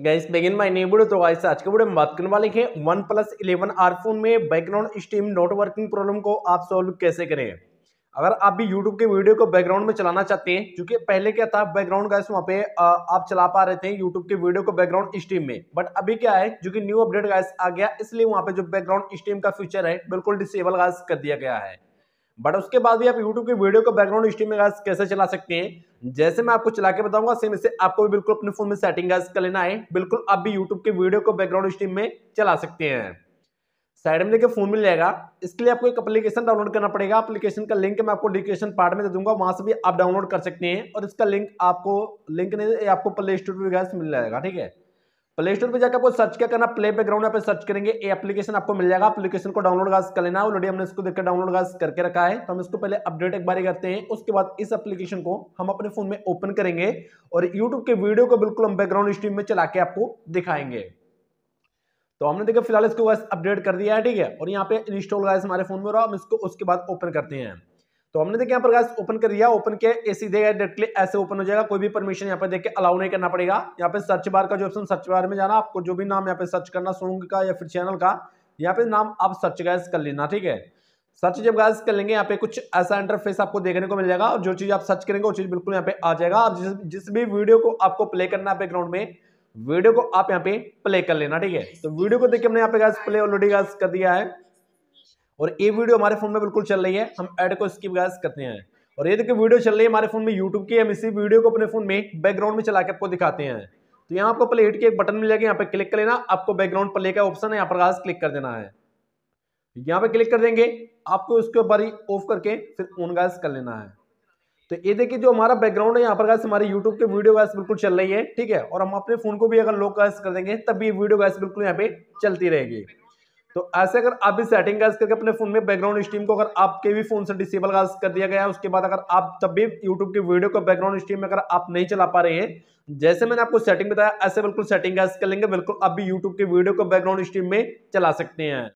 gas बेगिन माई नेबर तो गाइस आज के वीडियो हम बात करने वाले हैं OnePlus eleven R phone में background steam not working problem को आप सॉल्व कैसे करें अगर आप भी यूट्यूब के वीडियो को बैकग्राउंड में चलाना चाहते हैं क्योंकि पहले क्या था बैकग्राउंड गैस वहाँ पे आप चला पा रहे थे यूट्यूब के वीडियो को बैकग्राउंड स्टीम में बट अभी क्या है जो न्यू अपडेट गैस आ गया इसलिए वहाँ पे जो बैकग्राउंड स्टीम का फीचर है बिल्कुल डिसेबल गैस कर दिया गया है बट उसके बाद भी आप यूट्यूब के वीडियो को बैकग्राउंड स्ट्रीम में कैसे चला सकते हैं जैसे मैं आपको चला के बताऊंगा सेम इसे आपको भी बिल्कुल अपने फोन में सेटिंग गैस कर लेना है बिल्कुल आप भी यूट्यूब के वीडियो को बैकग्राउंड स्ट्रीम में चला सकते हैं साइड में देखिए फोन मिल जाएगा इसके लिए आपको एक एप्लीकेशन डाउनलोड करना पड़ेगा एप्लीकेशन का लिंक मैं आपको डिस्क्रिप्शन पार्ट में दे दूंगा वहां से भी आप डाउनलोड कर सकते हैं और इसका लिंक आपको लिंक नहीं आपको प्ले स्टोर पर गैस मिल जाएगा ठीक है प्ले स्टोर पर जाकर आपको सर्च क्या करना प्ले बैकग्राउंड पे सर्च करेंगे ये एप्लीकेशन आपको मिल जाएगा एप्लीकेशन को डाउनलोड गाज कर लेना ऑलरेडी हमने इसको देखकर डाउनलोड करके रखा है तो हम इसको पहले अपडेट एक बारी करते हैं उसके बाद इस एप्लीकेशन को हम अपने फोन में ओपन करेंगे और यूट्यूब के वीडियो को बिल्कुल हम बैकग्राउंड स्ट्रीम में चला के आपको दिखाएंगे तो हमने देखा फिलहाल इसको अपडेट कर दिया है ठीक है और यहाँ पे इंस्टॉल हमारे फोन में और हम इसको उसके बाद ओपन करते हैं तो हमने देखिए यहाँ पर गैस ओपन कर दिया ओपन किया ए सीधे डायरेक्टली ऐसे ओपन हो जाएगा कोई भी परमिशन यहाँ पे देख के अलाउ नहीं करना पड़ेगा यहाँ पे सर्च बार का जो ऑप्शन सर्च बार में जाना आपको जो भी नाम यहाँ पे सर्च करना सॉन्ग का या फिर चैनल का यहाँ पे नाम आप सर्च गैस कर लेना ठीक है सर्च जब गैस कर लेंगे यहाँ पे कुछ ऐसा इंटरफेस आपको देखने को मिल जाएगा और जो चीज़ आप सर्च करेंगे वो चीज़ बिल्कुल यहाँ पे आ जाएगा आप जिस जिस भी वीडियो को आपको प्ले करना है बैकग्राउंड में वीडियो को आप यहाँ पे प्ले कर लेना ठीक है तो वीडियो को देखिए हमने यहाँ पे गैस प्ले ऑलरेडी गैस कर दिया है और ये वीडियो हमारे फोन में बिल्कुल चल रही है हम एड को स्किप गैस करते हैं और ये देखिए वीडियो चल रही है हमारे फोन में यूट्यूब की हम इसी वीडियो को अपने फोन में बैकग्राउंड में चला के आपको दिखाते हैं तो यहाँ आपको पहले के एक बटन मिल जाएगा यहाँ पे क्लिक कर लेना आपको बैकग्राउंड प्ले का ऑप्शन है यहाँ पर गाज क्लिक कर देना है यहाँ पे क्लिक कर देंगे आपको उसके ऊपर ही ऑफ करके फिर ऑन गैस कर लेना है तो ये देखिए जो हमारा बैकग्राउंड है यहाँ पर गैस हमारी यूट्यूब के वीडियो गैस बिल्कुल चल रही है ठीक है और हम अपने फोन को भी अगर लॉक गैस कर देंगे तब भी वीडियो गैस बिल्कुल यहाँ पे चलती रहेगी तो ऐसे अगर आप भी सेटिंग का करके अपने फोन में बैकग्राउंड स्ट्रीम को अगर आपके भी फोन से डिसेबल का कर दिया गया है उसके बाद अगर आप तब भी यूट्यूब की वीडियो को बैकग्राउंड स्ट्रीम में अगर आप नहीं चला पा रहे हैं जैसे मैंने आपको सेटिंग बताया ऐसे बिल्कुल सेटिंग कर लेंगे बिल्कुल आप भी यूट्यूब की वीडियो को बैकग्राउंड स्ट्रीम में चला सकते हैं